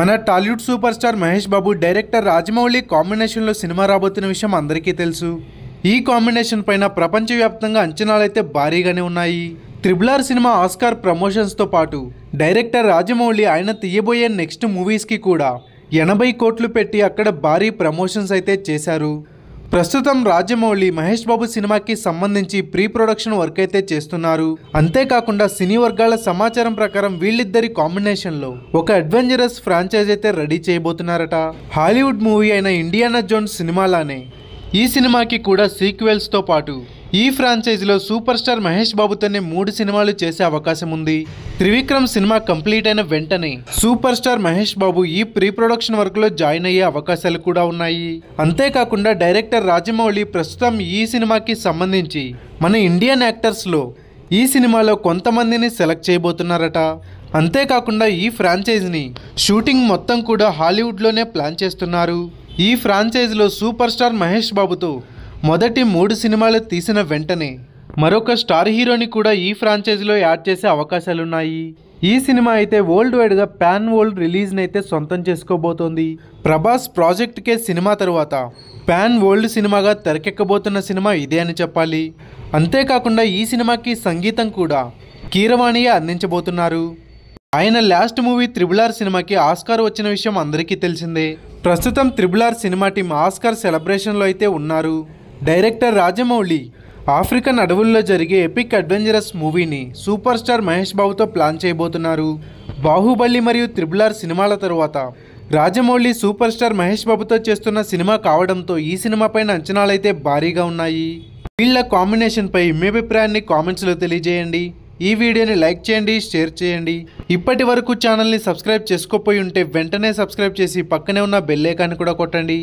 మన Tollywood super star Mahesh Babu director Rajamouli కాంబినేషన్లో cinema రాబోతున్న విషయం అందరికీ తెలుసు ఈ కాంబినేషన్ పైన ప్రపంచవ్యాప్తంగా అంచనాలైతే భారీగానే ఉన్నాయి త్రిబుల్ ఆర్ సినిమా ఆస్కార్ ప్రమోషన్స్తో పాటు డైరెక్టర్ రాజమౌళి ఆయన తీయబోయే నెక్స్ట్ మూవీస్కి కూడా ఎనభై కోట్లు పెట్టి అక్కడ భారీ ప్రమోషన్స్ అయితే చేశారు ప్రస్తుతం రాజమౌళి మహేష్ బాబు సినిమాకి సంబంధించి ప్రీ ప్రొడక్షన్ వర్క్ అయితే చేస్తున్నారు అంతేకాకుండా సినీ వర్గాల సమాచారం ప్రకారం వీళ్ళిద్దరి కాంబినేషన్లో ఒక అడ్వెంచరస్ ఫ్రాంచైజ్ అయితే రెడీ చేయబోతున్నారట హాలీవుడ్ మూవీ అయిన ఇండియానా జోన్స్ సినిమాలానే ఈ సినిమాకి కూడా సీక్వెల్స్తో పాటు ఈ ఫ్రాంచైజీలో సూపర్ స్టార్ మహేష్ బాబుతోనే మూడు సినిమాలు చేసే అవకాశం ఉంది త్రివిక్రమ్ సినిమా కంప్లీట్ అయిన వెంటనే సూపర్ స్టార్ మహేష్ బాబు ఈ ప్రీ ప్రొడక్షన్ వర్క్లో జాయిన్ అయ్యే అవకాశాలు కూడా ఉన్నాయి అంతేకాకుండా డైరెక్టర్ రాజమౌళి ప్రస్తుతం ఈ సినిమాకి సంబంధించి మన ఇండియన్ యాక్టర్స్లో ఈ సినిమాలో కొంతమందిని సెలెక్ట్ చేయబోతున్నారట అంతేకాకుండా ఈ ఫ్రాంచైజీని షూటింగ్ మొత్తం కూడా హాలీవుడ్లోనే ప్లాన్ చేస్తున్నారు ఈ ఫ్రాంచైజీలో సూపర్ స్టార్ మహేష్ బాబుతో మొదటి మూడు సినిమాలు తీసిన వెంటనే మరొక స్టార్ హీరోని కూడా ఈ ఫ్రాంచైజీలో యాడ్ చేసే అవకాశాలున్నాయి ఈ సినిమా అయితే వరల్డ్ వైడ్గా ప్యాన్ వరల్డ్ రిలీజ్ని అయితే సొంతం చేసుకోబోతోంది ప్రభాస్ ప్రాజెక్ట్ కే సినిమా తరువాత ప్యాన్ వరల్డ్ సినిమాగా తెరకెక్కబోతున్న సినిమా ఇదే అని చెప్పాలి అంతేకాకుండా ఈ సినిమాకి సంగీతం కూడా కీరవాణియే అందించబోతున్నారు ఆయన లాస్ట్ మూవీ త్రిబులార్ సినిమాకి ఆస్కార్ వచ్చిన విషయం అందరికీ తెలిసిందే ప్రస్తుతం త్రిబులార్ సినిమా టీం ఆస్కార్ సెలబ్రేషన్లో అయితే ఉన్నారు డైరెక్టర్ రాజమౌళి ఆఫ్రికన్ అడవుల్లో జరిగే ఎపిక్ అడ్వెంచరస్ మూవీని సూపర్ స్టార్ మహేష్ బాబుతో ప్లాన్ చేయబోతున్నారు బాహుబలి మరియు త్రిబులార్ సినిమాల తరువాత రాజమౌళి సూపర్ స్టార్ మహేష్ బాబుతో చేస్తున్న సినిమా కావడంతో ఈ సినిమాపైన అంచనాలైతే భారీగా ఉన్నాయి వీళ్ళ కాంబినేషన్పై మీ అభిప్రాయాన్ని కామెంట్స్లో తెలియజేయండి ఈ వీడియోని లైక్ చేయండి షేర్ చేయండి ఇప్పటి వరకు ఛానల్ని సబ్స్క్రైబ్ చేసుకోపోయి ఉంటే వెంటనే సబ్స్క్రైబ్ చేసి పక్కనే ఉన్న బెల్లేకాన్ని కూడా కొట్టండి